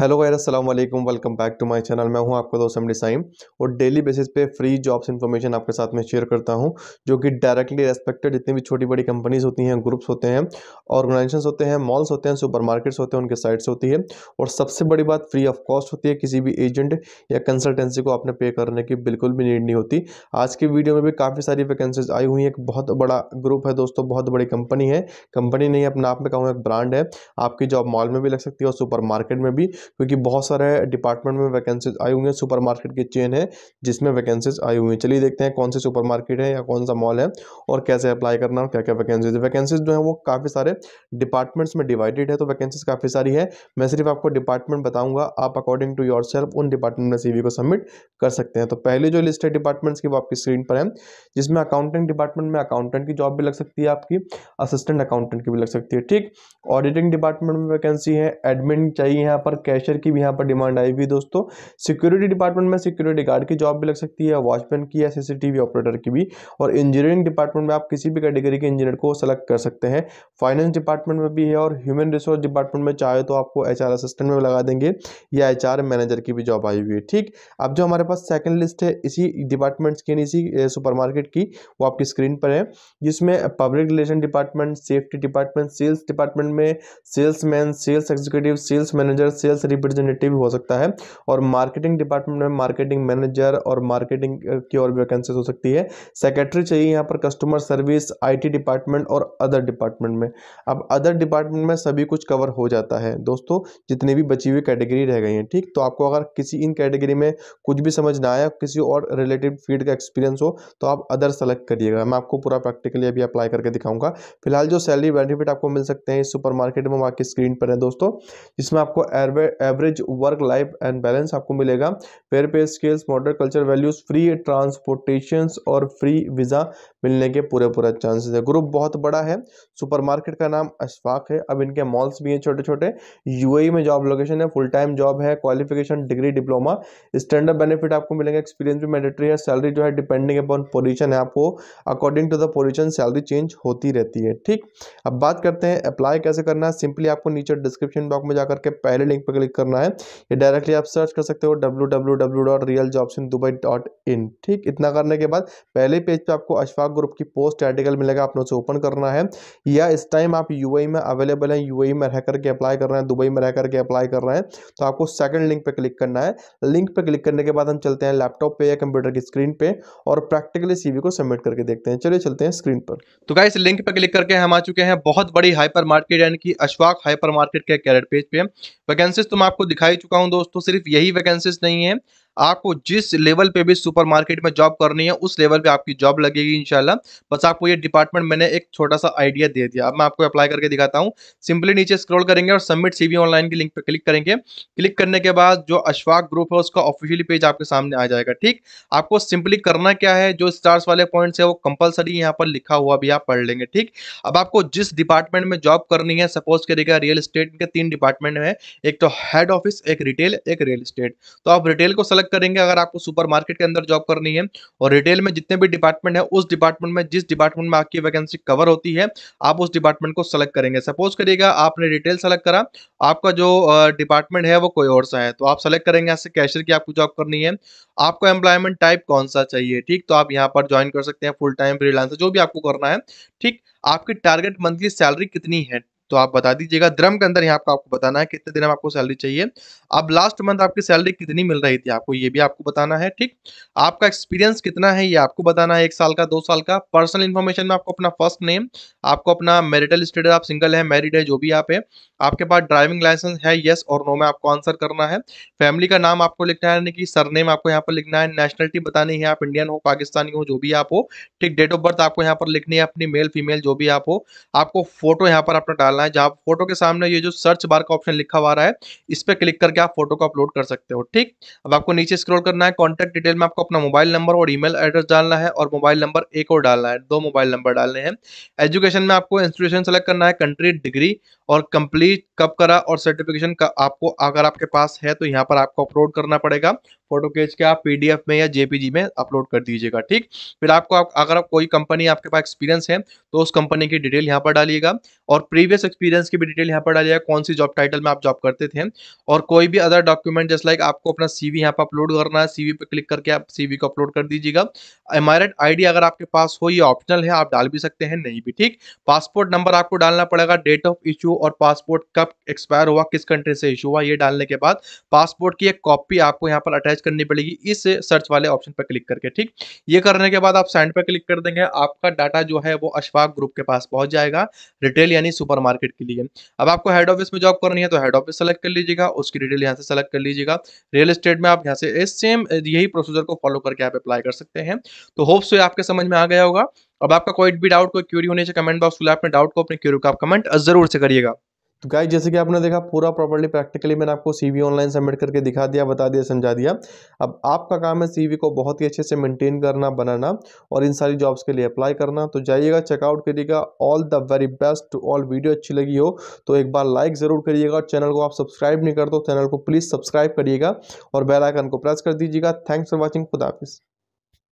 hello गायर अस्सलाम वालेकुम welcome back to my channel मैं हूं आपका दोस्त अमडी साइम और डेली बेसिस पे फ्री जॉब्स इन्फॉर्मेशन आपके साथ में शेयर करता हूं जो कि डायरेक्टली रेस्पेक्टेड जितनी भी छोटी बड़ी कंपनीज होती हैं ग्रुप्स होते हैं ऑर्गेनाइजेशन होते हैं मॉल्स होते हैं मार्केट्स होते हैं उनके साइट्स होती है और सबसे बड़ी बात फ्री ऑफ कॉस्ट होती है किसी भी एजेंट या कंसल्टेंसी को आपने पे करने की बिल्कुल भी नीड नहीं होती आज की वीडियो में भी काफ़ी सारी वैकेंसीज आई हुई हैं एक बहुत बड़ा ग्रुप है दोस्तों बहुत बड़ी कंपनी है कंपनी नहीं अपने आप में कहूँ एक ब्रांड है आपकी जॉब मॉल में भी लग सकती है और सुपर में भी क्योंकि बहुत सारे डिपार्टमेंट में वैकेंसीज आई हुई हैं सुपर मार्केट की चेन है जिसमें वैकेंसीज आई हुई हैं चलिए देखते हैं कौन से सुपर मार्केट है या कौन सा मॉल है और कैसे अप्लाई करना और क्या क्या वैकेंसीज वैकेंसीज जो है वो काफ़ी सारे डिपार्टमेंट्स में डिवाइडेड है तो वैकेंसीज काफ़ी सारी है मैं सिर्फ आपको डिपार्टमेंट बताऊँगा आप अकॉर्डिंग टू योर सेल्फ उन डिपार्टमेंट में सी को सबमिट कर सकते हैं तो पहले जो लिस्ट है डिपार्टमेंट्स की वो आपकी स्क्रीन पर है जिसमें अकाउंटिंग डिपार्टमेंट में अकाउंटेंट की जॉब भी लग सकती है आपकी असिस्टेंट अकाउंटेंट की भी लग सकती है ठीक ऑडिटिंग डिपार्टमेंट में वैकेंसी है एडमिन चाहिए यहाँ पर कैशियर की भी यहाँ पर डिमांड आई हुई दोस्तों सिक्योरिटी डिपार्टमेंट में सिक्योरिटी गार्ड की जॉब भी लग सकती है वॉचमैन की या सीसीटीवी ऑपरेटर की भी और इंजीनियरिंग डिपार्टमेंट में आप किसी भी कैटेगरी के इंजीनियर को सेलेक्ट कर सकते हैं फाइनेंस डिपार्टमेंट में भी है और ह्यूमन रिसोर्स डिपार्टमेंट में चाहे तो आपको एच असिस्टेंट में लगा देंगे या एच मैनेजर की भी जॉब आई हुई है ठीक अब जो हमारे पास सेकेंड लिस्ट है इसी डिपार्टमेंट्स की इसी सुपरमार्केट की वो आपकी स्क्रीन पर है जिसमें public relation department safety department sales department में salesman sales executive sales manager sales sales representative हो सकता है और मार्केटिंग डिपार्टमेंट में मार्केटिंग मैनेजर और मार्केटिंग की और वैकेंसीज हो सकती है सेक्रेटरी चाहिए यहाँ पर कस्टमर सर्विस आई डिपार्टमेंट और अदर डिपार्टमेंट में अब अदर डिपार्टमेंट में सभी कुछ कवर हो जाता है दोस्तों जितनी भी बची हुई कैटेगरी रह गई हैं ठीक तो आपको अगर किसी इन कैटेगरी में कुछ भी समझ ना आया किसी और रिलेटेड फील्ड का एक्सपीरियंस हो तो आप अदर सेलेक्ट करिएगा मैं आपको पूरा प्रैक्टिकली अभी अप्लाई करके दिखाऊंगा फिलहाल जो सैलरी बेनिफिट आपको मिल सकते हैं इस सुपरमार्केट में वहाँ की स्क्रीन पर है दोस्तों जिसमें आपको airway average work life and balance आपको मिलेगा fair pay scales modern culture values free transportation और फ्री वीज़ा मिलने के पूरे पूरे चांसेस है ग्रुप बहुत बड़ा है सुपरमार्केट का नाम अशफाक है अब इनके मॉल्स भी हैं छोटे छोटे यूएई में जॉब लोकेशन है फुल टाइम जॉब है qualification degree diploma standard benefit आपको मिलेंगे एक्सपीरियंस भी मैंडेटरी है सैलरी जो है डिपेंडिंग अपॉन पोजिशन है आपको according to the position salary change होती रहती है ठीक अब बात करते हैं अप्लाई कैसे करना है सिंपली आपको नीचे डिस्क्रिप्शन बॉक्स में जाकर के पहले लिंक पर क्लिक करना है ये डायरेक्टली आप सर्च कर सकते हो W W W dot real jobs in Dubai dot in ठीक इतना करने के बाद पहले पेज पे आपको अशफाक ग्रुप की पोस्ट आर्टिकल मिलेगा आपने उसे ओपन करना है या इस टाइम आप यू में अवेलेबल हैं यू में रह करके अप्लाई कर रहे हैं दुबई में रह करके अप्लाई कर रहे हैं तो आपको सेकंड लिंक पर क्लिक करना है लिंक पर क्लिक करने के बाद हम चलते हैं लैपटॉप पर या कंप्यूटर की स्क्रीन पर और प्रैक्टिकली सी को सबमिट करके देखते हैं चलिए चलते हैं स्क्रीन पर तो क्या लिंक पर क्लिक करके हम आ चुके हैं बहुत बड़ी हाइपर मार्केट यानी कि अशफाक हाइपर मार्केट के कैरेट पेज पे वैकेंसीज वैकेंसीज तो मैं आपको दिखाई चुका हूं दोस्तों सिर्फ यही वैकेंसीज नहीं है आपको जिस लेवल पे भी सुपरमार्केट में जॉब करनी है उस लेवल पे आपकी जॉब लगेगी इंशाल्लाह बस आपको ये डिपार्टमेंट मैंने एक छोटा सा आइडिया दे दिया अब मैं आपको अप्लाई करके दिखाता हूँ सिंपली नीचे स्क्रॉल करेंगे और सबमिट सीवी ऑनलाइन की लिंक पर क्लिक करेंगे क्लिक करने के बाद जो अशफाक ग्रुप है उसका ऑफिशियली पेज आपके सामने आ जाएगा ठीक आपको सिंपली करना क्या है जो स्टार्स वाले पॉइंट्स है वो कंपलसरी यहाँ पर लिखा हुआ भी आप पढ़ लेंगे ठीक अब आपको जिस डिपार्टमेंट में जॉब करनी है सपोज करेगा रियल स्टेट के तीन डिपार्टमेंट है एक तो हेड ऑफिस एक रिटेल एक रियल स्टेट तो आप रिटेल को सेलेक्ट करेंगे अगर आपको सुपरमार्केट के अंदर जॉब करनी है और रिटेल में जितने भी डिपार्टमेंट है उस डिपार्टमेंट में जिस डिपार्टमेंट में आपकी वैकेंसी कवर होती है आप उस डिपार्टमेंट को सेलेक्ट करेंगे सपोज करिएगा आपने रिटेल सेलेक्ट करा आपका जो डिपार्टमेंट है वो कोई और सा है तो आप सेलेक्ट करेंगे ऐसे कैशियर की आपको जॉब करनी है आपको एम्प्लॉयमेंट टाइप कौन सा चाहिए ठीक तो आप यहाँ पर ज्वाइन कर सकते हैं फुल टाइम फ्रीलांसर जो भी आपको करना है ठीक आपकी टारगेट मंथली सैलरी कितनी है तो आप बता दीजिएगा द्रम के अंदर यहाँ आपको आपको बताना है कितने दिन आपको सैलरी चाहिए अब लास्ट मंथ आपकी सैलरी कितनी मिल रही थी आपको ये भी आपको बताना है ठीक आपका एक्सपीरियंस कितना है ये आपको बताना है एक साल का दो साल का पर्सनल इन्फॉर्मेशन में आपको अपना फर्स्ट नेम आपको अपना मेरिटल स्टेटस आप सिंगल है मैरिड है जो भी आप है आपके पास ड्राइविंग लाइसेंस है येस और नो में आपको आंसर करना है फैमिली का नाम आपको लिखना है यानी कि सरनेम आपको यहाँ पर लिखना है नेशनलिटी बतानी है आप इंडियन हो पाकिस्तानी हो जो भी आप हो ठीक डेट ऑफ बर्थ आपको यहाँ पर लिखनी है अपनी मेल फीमेल जो भी आप हो आपको फोटो यहाँ पर अपना डालना डालना है जहां फोटो के सामने ये जो सर्च बार का ऑप्शन लिखा हुआ रहा है इस पर क्लिक करके आप फोटो को अपलोड कर सकते हो ठीक अब आपको नीचे स्क्रॉल करना है कॉन्टेक्ट डिटेल में आपको अपना मोबाइल नंबर और ईमेल एड्रेस डालना है और मोबाइल नंबर एक और डालना है दो मोबाइल नंबर डालने हैं एजुकेशन में आपको इंस्टीट्यूशन सेलेक्ट करना है कंट्री डिग्री और कंप्लीट कब करा और सर्टिफिकेशन का आपको अगर आपके पास है तो यहाँ पर आपको अपलोड करना पड़ेगा फोटो खींच के आप पीडीएफ में या जेपीजी में अपलोड कर दीजिएगा ठीक फिर आपको आप, अगर आप कोई कंपनी आपके पास एक्सपीरियंस है तो उस कंपनी की डिटेल यहाँ पर डालिएगा और प्रीवियस एक्सपीरियंस की भी डिटेल यहाँ पर डालिएगा कौन सी जॉब टाइटल में आप जॉब करते थे और कोई भी अदर डॉक्यूमेंट जैसे लाइक आपको अपना सीवी यहाँ पर अपलोड करना है सीवी पर क्लिक करके आप सीवी को अपलोड कर दीजिएगा एमायरेट आईडी अगर आपके पास हो ये ऑप्शनल है आप डाल भी सकते हैं नहीं भी ठीक पासपोर्ट नंबर आपको डालना पड़ेगा डेट ऑफ इशू और पासपोर्ट कब एक्सपायर हुआ किस कंट्री से इशू हुआ ये डालने के बाद पासपोर्ट की एक कॉपी आपको यहाँ पर अटैच सर्च करनी पड़ेगी इस सर्च वाले ऑप्शन पर क्लिक करके ठीक ये करने के बाद आप सेंड पर क्लिक कर देंगे आपका डाटा जो है वो अशफाक ग्रुप के पास पहुंच जाएगा रिटेल यानी सुपर के लिए अब आपको हेड ऑफिस में जॉब करनी है तो हेड ऑफिस सेलेक्ट कर लीजिएगा उसकी डिटेल यहाँ से सेलेक्ट कर लीजिएगा रियल स्टेट में आप यहाँ से सेम यही प्रोसीजर को फॉलो करके आप अप्लाई कर सकते हैं तो होप सो आपके समझ में आ गया होगा अब आपका कोई भी डाउट कोई क्यूरी होने से कमेंट बॉक्स खुला अपने डाउट को अपने क्यूरी को आप कमेंट जरूर से करिएगा तो गाय जैसे कि आपने देखा पूरा प्रॉपर्ली प्रैक्टिकली मैंने आपको सीवी ऑनलाइन सबमिट करके दिखा दिया बता दिया समझा दिया अब आपका काम है सीवी को बहुत ही अच्छे से मेंटेन करना बनाना और इन सारी जॉब्स के लिए अप्लाई करना तो जाइएगा चेकआउट करिएगा all the very best to all video अच्छी लगी हो तो एक बार लाइक ज़रूर करिएगा और चैनल को आप सब्सक्राइब नहीं कर दो चैनल को प्लीज़ सब्सक्राइब करिएगा और बेलाइकन को प्रेस कर दीजिएगा थैंक्स फॉर वॉचिंग खुदाफिज़